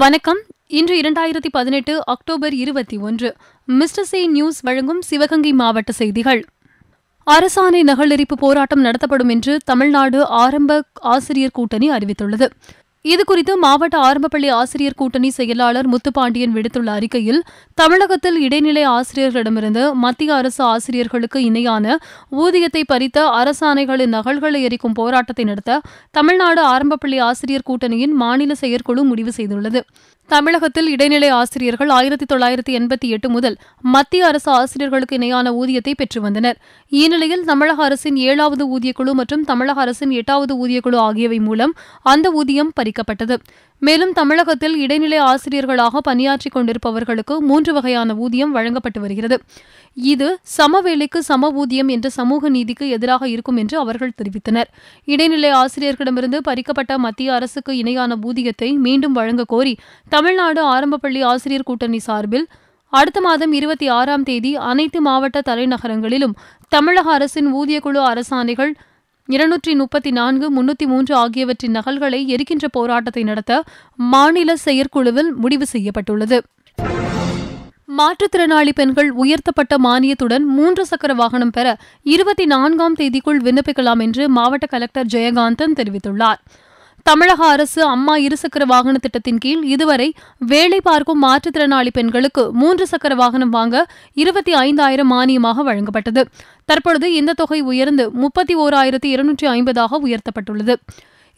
வணக்கம் இன்று இரண்டாயிரத்தி பதினெட்டு அக்டோபர் இருபத்தி ஒன்று மிஸ்டர் சி நியூஸ் வழங்கும் சிவகங்கை மாவட்ட செய்திகள் அரசாணை நகலெறிப்பு போராட்டம் நடத்தப்படும் என்று தமிழ்நாடு ஆரம்ப ஆசிரியர் கூட்டணி அறிவித்துள்ளது இதுகுறித்து மாவட்ட ஆரம்பப்பள்ளி ஆசிரியர் கூட்டணி செயலாளர் முத்துப்பாண்டியன் விடுத்துள்ள அறிக்கையில் தமிழகத்தில் இடைநிலை ஆசிரியர்களிடமிருந்து மத்திய அரசு ஆசிரியர்களுக்கு இணையான ஊதியத்தை பறித்த அரசாணைகளின் நகல்களை எரிக்கும் போராட்டத்தை நடத்த தமிழ்நாடு ஆரம்பப்பள்ளி ஆசிரியர் கூட்டணியின் மாநில செயற்குழு முடிவு செய்துள்ளது தமிழகத்தில் இடைநிலை ஆசிரியர்கள் ஆயிரத்தி தொள்ளாயிரத்தி எண்பத்தி எட்டு முதல் மத்திய அரசு ஆசிரியர்களுக்கு இணையான ஊதியத்தை பெற்று வந்தனர் இந்நிலையில் தமிழக அரசின் ஏழாவது ஊதியக்குழு மற்றும் தமிழக அரசின் எட்டாவது ஊதியக்குழு ஆகியவை மூலம் அந்த ஊதியம் பறிக்கப்பட்டது மேலும் தமிழகத்தில் இடைநிலை ஆசிரியர்களாக பணியாற்றிக் கொண்டிருப்பவர்களுக்கு மூன்று வகையான ஊதியம் வழங்கப்பட்டு வருகிறது இது சமவேளைக்கு சம ஊதியம் என்ற சமூக நீதிக்கு எதிராக இருக்கும் என்று அவர்கள் தெரிவித்தனர் இடைநிலை ஆசிரியர்களிடமிருந்து பறிக்கப்பட்ட மத்திய அரசுக்கு இணையான ஊதியத்தை மீண்டும் வழங்க கோரி தமிழ்நாடு ஆரம்பப்பள்ளி ஆசிரியர் கூட்டணி சார்பில் அடுத்த மாதம் இருபத்தி ஆறாம் தேதி அனைத்து மாவட்ட தலைநகரங்களிலும் தமிழக அரசின் ஊதியக்குழு அரசாணைகள் இருநூற்றி முப்பத்தி நான்கு முன்னூற்றி மூன்று ஆகியவற்றின் நகல்களை எரிக்கின்ற போராட்டத்தை நடத்த மாநில செயற்குழுவில் முடிவு செய்யப்பட்டுள்ளது மாற்றுத்திறனாளி பெண்கள் உயர்த்தப்பட்ட மானியத்துடன் மூன்று சக்கர வாகனம் பெற இருபத்தி நான்காம் தேதிக்குள் விண்ணப்பிக்கலாம் என்று மாவட்ட கலெக்டர் ஜெயகாந்தன் தெரிவித்துள்ளார் தமிழக அரசு அம்மா இருசக்கர வாகன திட்டத்தின் கீழ் இதுவரை வேலை பார்க்கும் மாற்றுத்திறனாளி பெண்களுக்கு மூன்று சக்கர வாகனம் வாங்க இருபத்தி ஐந்தாயிரம் மானியமாக வழங்கப்பட்டது தற்பொழுது இந்த தொகை உயர்ந்து முப்பத்தி ஓராயிரத்தி இருநூற்றி ஐம்பதாக உயர்த்தப்பட்டுள்ளது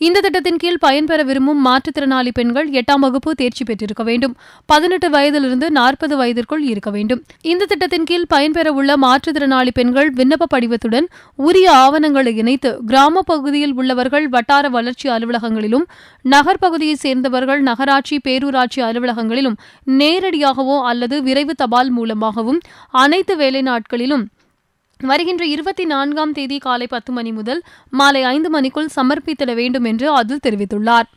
இந்த திட்டத்தின் கீழ் பயன்பெற விரும்பும் மாற்றுத்திறனாளி பெண்கள் எட்டாம் வகுப்பு தேர்ச்சி பெற்றிருக்க வேண்டும் பதினெட்டு வயதிலிருந்து நாற்பது வயதிற்குள் இருக்க வேண்டும் இந்த திட்டத்தின் கீழ் பயன்பெற உள்ள மாற்றுத்திறனாளி பெண்கள் விண்ணப்ப படிவத்துடன் உரிய ஆவணங்களை இணைத்து கிராம பகுதியில் உள்ளவர்கள் வட்டார வளர்ச்சி அலுவலகங்களிலும் நகர்ப்பகுதியைச் சேர்ந்தவர்கள் நகராட்சி பேரூராட்சி அலுவலகங்களிலும் நேரடியாகவோ அல்லது விரைவு தபால் மூலமாகவும் அனைத்து வேலை நாட்களிலும் வருகின்ற இருபத்தி நான்காம் தேதி காலை பத்து மணி முதல் மாலை ஐந்து மணிக்குள் சமர்ப்பித்திட வேண்டும் என்று அதில் தெரிவித்துள்ளார்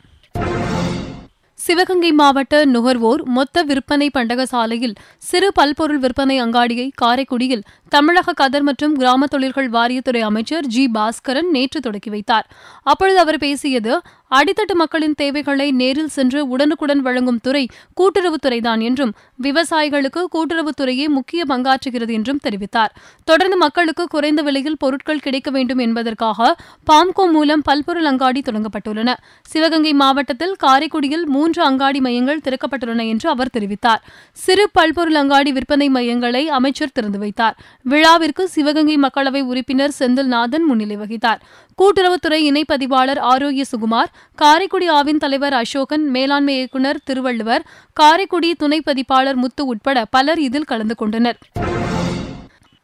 சிவகங்கை மாவட்ட நுகர்வோர் மொத்த விற்பனை பண்டக சாலையில் சிறு பல்பொருள் விற்பனை அங்காடியை காரைக்குடியில் தமிழக கதர் மற்றும் கிராம தொழில்கள் வாரியத்துறை அமைச்சர் ஜி பாஸ்கரன் நேற்று தொடக்கி வைத்தார் அப்பொழுது அவர் பேசியது அடித்தட்டு மக்களின் தேவைகளை நேரில் சென்று உடனுக்குடன் வழங்கும் துறை கூட்டுறவுத்துறைதான் என்றும் விவசாயிகளுக்கு கூட்டுறவுத்துறையே முக்கிய பங்காற்றுகிறது என்றும் தெரிவித்தார் தொடர்ந்து மக்களுக்கு குறைந்த விலையில் பொருட்கள் கிடைக்க வேண்டும் என்பதற்காக பாம்கோ மூலம் பல்பொருள் அங்காடி தொடங்கப்பட்டுள்ளன சிவகங்கை மாவட்டத்தில் காரைக்குடியில் மூன்று அங்காடி மையங்கள் திறக்கப்பட்டுள்ளன என்று அவர் தெரிவித்தார் சிறு பல்பொருள் அங்காடி விற்பனை மையங்களை அமைச்சர் திறந்து வைத்தார் விழாவிற்கு சிவகங்கை மக்களவை உறுப்பினர் செந்தில்நாதன் முன்னிலை வகித்தார் கூட்டுறவுத்துறை இணை பதிவாளர் ஆரோக்கிய சுகுமார் காரைக்குடி ஆவின் தலைவர் அசோகன் மேலாண்மை இயக்குநர் திருவள்ளுவர் காரைக்குடி துணை பதிப்பாளர் முத்து உட்பட பலர் இதில் கலந்து கொண்டனர்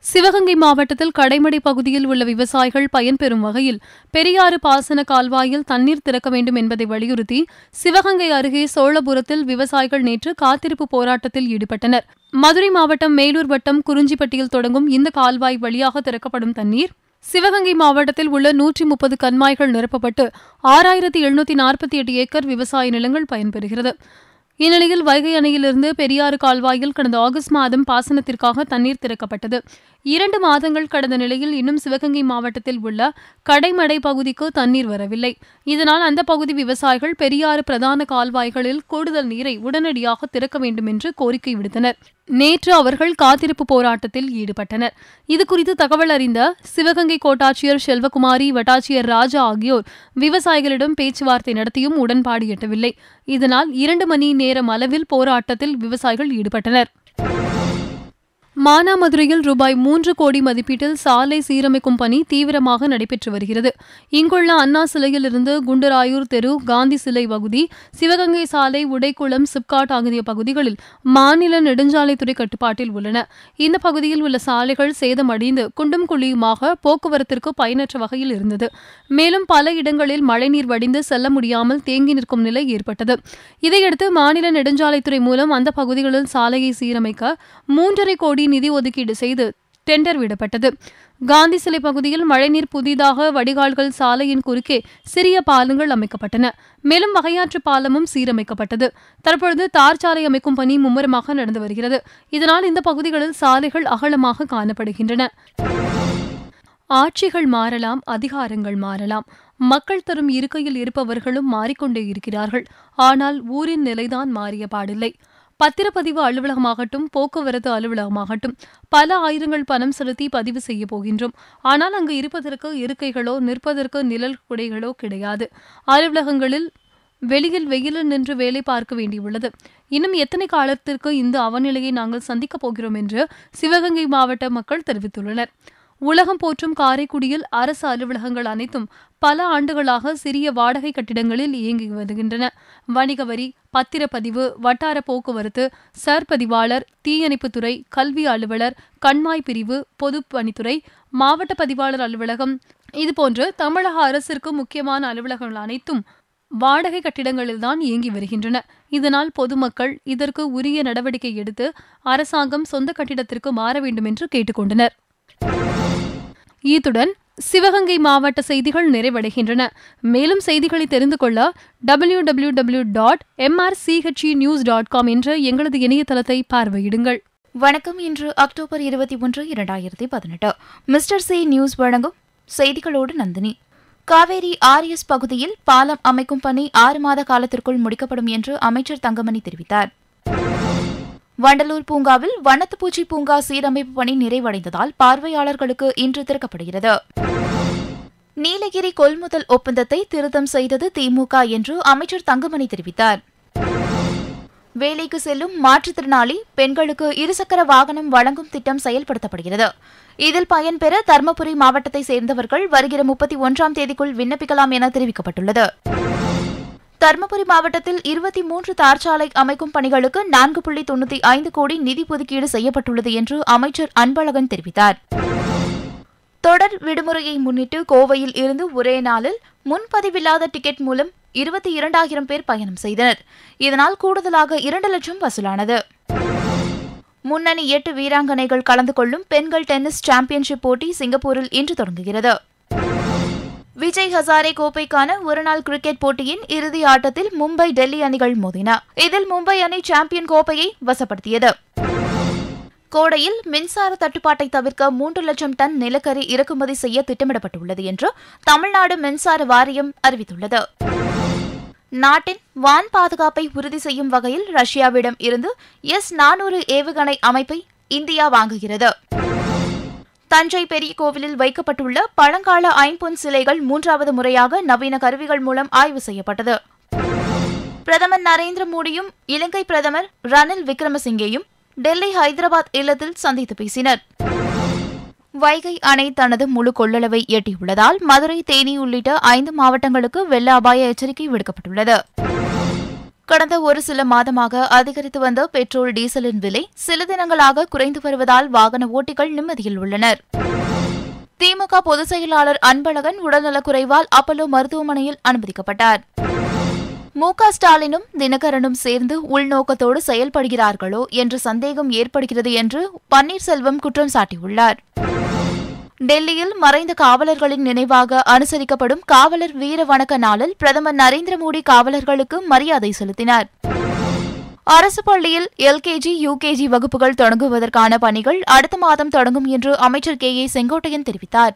சிவகங்கை மாவட்டத்தில் கடைமடை பகுதியில் உள்ள விவசாயிகள் பயன்பெறும் வகையில் பெரியாறு பாசன கால்வாயில் தண்ணீர் திறக்க வேண்டும் என்பதை வலியுறுத்தி சிவகங்கை அருகே சோழபுரத்தில் விவசாயிகள் நேற்று காத்திருப்பு போராட்டத்தில் ஈடுபட்டனர் மதுரை மாவட்டம் மேலூர் வட்டம் குறிஞ்சிப்பட்டியில் தொடங்கும் இந்த கால்வாய் வழியாக திறக்கப்படும் தண்ணீர் சிவகங்கை மாவட்டத்தில் உள்ள நூற்றி முப்பது கண்மாய்கள் நிரப்பப்பட்டு ஆறாயிரத்தி எழுநூத்தி நாற்பத்தி எட்டு ஏக்கர் விவசாய நிலங்கள் பயன்பெறுகிறது இந்நிலையில் வைகை அணையிலிருந்து பெரியாறு கால்வாயில் கடந்த ஆகஸ்ட் மாதம் பாசனத்திற்காக தண்ணீர் திறக்கப்பட்டது இரண்டு மாதங்கள் கடந்த நிலையில் இன்னும் சிவகங்கை மாவட்டத்தில் உள்ள கடைமடை பகுதிக்கு தண்ணீர் வரவில்லை இதனால் அந்த பகுதி விவசாயிகள் பெரியாறு பிரதான கால்வாய்களில் கூடுதல் நீரை உடனடியாக திறக்க வேண்டும் என்று கோரிக்கை விடுத்தனர் நேற்று அவர்கள் காத்திருப்பு போராட்டத்தில் ஈடுபட்டனர் இதுகுறித்து தகவல் அறிந்த சிவகங்கை கோட்டாட்சியர் செல்வகுமாரி வட்டாட்சியர் ராஜா ஆகியோர் விவசாயிகளிடம் பேச்சுவார்த்தை நடத்தியும் உடன்பாடு எட்டவில்லை இதனால் இரண்டு மணி நேரம் அளவில் போராட்டத்தில் விவசாயிகள் ஈடுபட்டனர் மானாமதுரையில் ரூபாய் மூன்று கோடி மதிப்பீட்டில் சாலை சீரமைக்கும் பணி தீவிரமாக நடைபெற்று வருகிறது இங்குள்ள அண்ணா சிலையிலிருந்து குண்டராயூர் தெரு காந்தி சிலை பகுதி சிவகங்கை சாலை உடைக்குளம் சிப்காட் ஆகிய பகுதிகளில் மாநில நெடுஞ்சாலைத்துறை கட்டுப்பாட்டில் உள்ளன இந்த பகுதியில் உள்ள சாலைகள் சேதமடைந்து குண்டும் குழியுமாக போக்குவரத்திற்கு பயனற்ற வகையில் இருந்தது மேலும் பல இடங்களில் மழைநீர் வடிந்து செல்ல முடியாமல் தேங்கி நிற்கும் நிலை ஏற்பட்டது இதையடுத்து மாநில நெடுஞ்சாலைத்துறை மூலம் அந்த பகுதிகளில் சாலையை சீரமைக்க மூன்றரை கோடி நிதி ஒதுக்கீடு செய்து டெண்டர் விடப்பட்டது காந்தி சிலை பகுதியில் மழைநீர் புதிதாக வடிகால்கள் சாலையின் குறுக்கே சிறிய பாலங்கள் அமைக்கப்பட்டன மேலும் வகையாற்று பாலமும் சீரமைக்கப்பட்டது தற்பொழுது தார் சாலை அமைக்கும் பணி மும்முரமாக நடந்து வருகிறது இதனால் இந்த பகுதிகளில் சாலைகள் அகலமாக காணப்படுகின்றன ஆட்சிகள் மாறலாம் அதிகாரங்கள் மாறலாம் மக்கள் தரும் இருக்கையில் இருப்பவர்களும் மாறிக்கொண்டே இருக்கிறார்கள் ஆனால் ஊரின் நிலைதான் மாறிய பாடில்லை பத்திரப்பதிவு அலுவலகமாகட்டும் போக்குவரத்து அலுவலகமாகட்டும் பல ஆயிரங்கள் பணம் செலுத்தி பதிவு செய்ய போகின்றோம் ஆனால் அங்கு இருப்பதற்கு இருக்கைகளோ நிற்பதற்கு நிழல் குடைகளோ கிடையாது அலுவலகங்களில் வெளியில் வெயிலில் நின்று வேலை பார்க்க வேண்டியுள்ளது இன்னும் எத்தனை காலத்திற்கு இந்த அவநிலையை நாங்கள் சந்திக்கப் போகிறோம் என்று சிவகங்கை மாவட்ட மக்கள் தெரிவித்துள்ளனர் உலகம் போற்றும் காரைக்குடியில் அரசு அலுவலகங்கள் அனைத்தும் பல ஆண்டுகளாக சிறிய வாடகை கட்டிடங்களில் இயங்கி வருகின்றன வணிக வரி பத்திரப்பதிவு வட்டார போக்குவரத்து சர்பதிவாளர் தீயணைப்புத்துறை கல்வி அலுவலர் கண்மாய் பிரிவு பொதுப்பணித்துறை மாவட்ட பதிவாளர் அலுவலகம் இதுபோன்று தமிழக அரசிற்கு முக்கியமான அலுவலகங்கள் அனைத்தும் வாடகை கட்டிடங்களில்தான் இயங்கி வருகின்றன இதனால் பொதுமக்கள் இதற்கு உரிய நடவடிக்கை எடுத்து அரசாங்கம் சொந்த கட்டிடத்திற்கு மாற வேண்டும் என்று கேட்டுக்கொண்டனர் இத்துடன் சிவகங்கை மாவட்ட செய்திகள் நிறைவடைகின்றன மேலும் செய்திகளை தெரிந்து கொள்ள W W W dot MRCHE news dot com என்ற எங்களது இணையதளத்தை பார்வையிடுங்கள் வணக்கம் இன்று அக்டோபர் இருபத்தி ஒன்று இரண்டாயிரத்தி பதினெட்டு மிஸ்டர் சி நியூஸ் வழங்கும் செய்திகளோடு நந்தினி காவேரி ஆர்எஸ் பகுதியில் பாலம் அமைக்கும் பணி ஆறு மாத காலத்திற்குள் முடிக்கப்படும் என்று அமைச்சர் தங்கமணி தெரிவித்தார் வண்டலூர் பூங்காவில் வனத்து பூச்சி பூங்கா சீரமைப்பு பணி நிறைவடைந்ததால் பார்வையாளர்களுக்கு இன்று திறக்கப்படுகிறது நீலகிரி கொள்முதல் ஒப்பந்தத்தை திருத்தம் செய்தது திமுக என்று அமைச்சர் தங்கமணி தெரிவித்தார் வேலைக்கு செல்லும் மாற்றுத்திறனாளி பெண்களுக்கு இருசக்கர வாகனம் வழங்கும் திட்டம் செயல்படுத்தப்படுகிறது இதில் பயன்பெற தருமபுரி மாவட்டத்தை சேர்ந்தவர்கள் வருகிற முப்பத்தி ஒன்றாம் தேதிக்குள் விண்ணப்பிக்கலாம் என தெரிவிக்கப்பட்டுள்ளது தருமபுரி மாவட்டத்தில் இருபத்தி மூன்று தார்ச்சாலை அமைக்கும் பணிகளுக்கு நான்கு புள்ளி தொண்ணூற்றி ஐந்து கோடி நிதி ஒதுக்கீடு செய்யப்பட்டுள்ளது என்று அமைச்சர் அன்பழகன் தெரிவித்தார் தொடர் விடுமுறையை முன்னிட்டு கோவையில் இருந்து ஒரே நாளில் முன்பதிவில்லாத டிக்கெட் மூலம் இருபத்தி இரண்டாயிரம் பேர் பயணம் செய்தனர் இதனால் கூடுதலாக இரண்டு லட்சம் வசூலானது முன்னணி எட்டு வீராங்கனைகள் கலந்து கொள்ளும் பெண்கள் டென்னிஸ் சாம்பியன்ஷிப் போட்டி சிங்கப்பூரில் இன்று தொடங்குகிறது விஜய் ஹசாரே கோப்பைக்கான ஒருநாள் கிரிக்கெட் போட்டியின் இறுதி ஆட்டத்தில் மும்பை டெல்லி அணிகள் மோதின இதில் மும்பை அணி சாம்பியன் கோப்பையை வசப்படுத்தியது கோடையில் மின்சார தட்டுப்பாட்டை தவிர்க்க மூன்று லட்சம் டன் நிலக்கரி இறக்குமதி செய்ய திட்டமிடப்பட்டுள்ளது என்று தமிழ்நாடு மின்சார வாரியம் அறிவித்துள்ளது நாட்டின் வான் பாதுகாப்பை உறுதி செய்யும் வகையில் ரஷ்யாவிடம் இருந்து எஸ் நானூறு ஏவுகணை அமைப்பை இந்தியா வாங்குகிறது தஞ்சை பெரிய கோவிலில் வைக்கப்பட்டுள்ள பழங்கால ஐம்பொன் சிலைகள் மூன்றாவது முறையாக நவீன கருவிகள் மூலம் ஆய்வு செய்யப்பட்டது பிரதமர் நரேந்திர மோடியும் இலங்கை பிரதமர் ரணில் விக்ரமசிங்கேயும் டெல்லி ஹைதராபாத் இல்லத்தில் சந்தித்து பேசினர் வைகை அணை தனது முழு கொள்ளளவை எட்டியுள்ளதால் மதுரை தேனி உள்ளிட்ட ஐந்து மாவட்டங்களுக்கு வெள்ள அபாய எச்சரிக்கை விடுக்கப்பட்டுள்ளது கடந்த ஒரு சில மாதமாக அதிகரித்து வந்த பெட்ரோல் டீசலின் விலை சில தினங்களாக குறைந்து வருவதால் வாகன ஓட்டிகள் நிம்மதியில் உள்ளனர் திமுக பொதுச் செயலாளர் அன்பழகன் உடல்நலக்குறைவால் அப்பல்லோ மருத்துவமனையில் அனுமதிக்கப்பட்டார் மு க ஸ்டாலினும் தினகரனும் சேர்ந்து உள்நோக்கத்தோடு செயல்படுகிறார்களோ என்ற சந்தேகம் ஏற்படுகிறது என்று பன்னீர்செல்வம் குற்றம் சாட்டியுள்ளார் டெல்லியில் மறைந்த காவலர்களின் நினைவாக அனுசரிக்கப்படும் காவலர் வீர வணக்க நாளில் பிரதமர் நரேந்திர மோடி காவலர்களுக்கு மரியாதை செலுத்தினார் அரசு பள்ளியில் எல்கேஜி யுகேஜி வகுப்புகள் தொடங்குவதற்கான பணிகள் அடுத்த மாதம் தொடங்கும் என்று அமைச்சர் கே ஏ செங்கோட்டையன் தெரிவித்தார்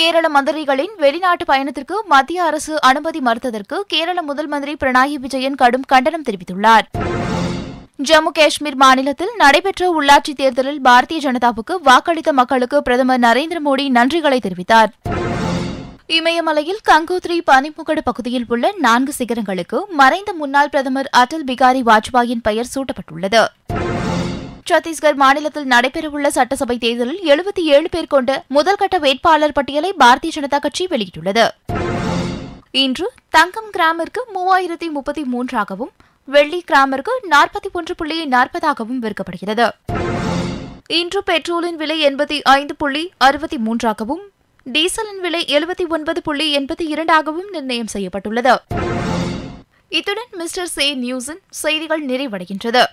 கேரள மந்திரிகளின் வெளிநாட்டு பயணத்திற்கு மத்திய அரசு அனுமதி மறுத்ததற்கு கேரள முதல் மந்திரி பினராயி விஜயன் கடும் கண்டனம் தெரிவித்துள்ளார் ஜம்மு காஷ்மீர் மாநிலத்தில் நடைபெற்ற உள்ளாட்சித் தேர்தலில் பாரதிய ஜனதாவுக்கு வாக்களித்த மக்களுக்கு பிரதமர் நரேந்திர மோடி நன்றிகளை தெரிவித்தார் இமயமலையில் கங்கோத்ரி பனிமுகடு பகுதியில் உள்ள நான்கு சிகரங்களுக்கு மறைந்த முன்னாள் பிரதமர் அடல் பிகாரி வாஜ்பாயின் பெயர் சூட்டப்பட்டுள்ளது சத்தீஸ்கர் மாநிலத்தில் நடைபெறவுள்ள சட்டசபை தேர்தலில் எழுபத்தி ஏழு பேர் கொண்ட முதல்கட்ட வேட்பாளர் பட்டியலை பாரதிய ஜனதா கட்சி வெளியிட்டுள்ளது இன்று தங்கம் கிராமிற்கு மூவாயிரத்தி முப்பத்தி மூன்றாகவும் வெள்ளி கிராமருக்கு நாற்பத்தி ஒன்று புள்ளி நாற்பதாகவும் விற்கப்படுகிறது இன்று பெட்ரோலின் விலை எண்பத்தி ஐந்து புள்ளி அறுபத்தி மூன்றாகவும் டீசலின் விலை எழுபத்தி ஒன்பது புள்ளி எண்பத்தி இரண்டாகவும் நிர்ணயம் செய்யப்பட்டுள்ளது இத்துடன் மிஸ்டர் சே நியூஸின் செய்திகள் நிறைவடைகின்றது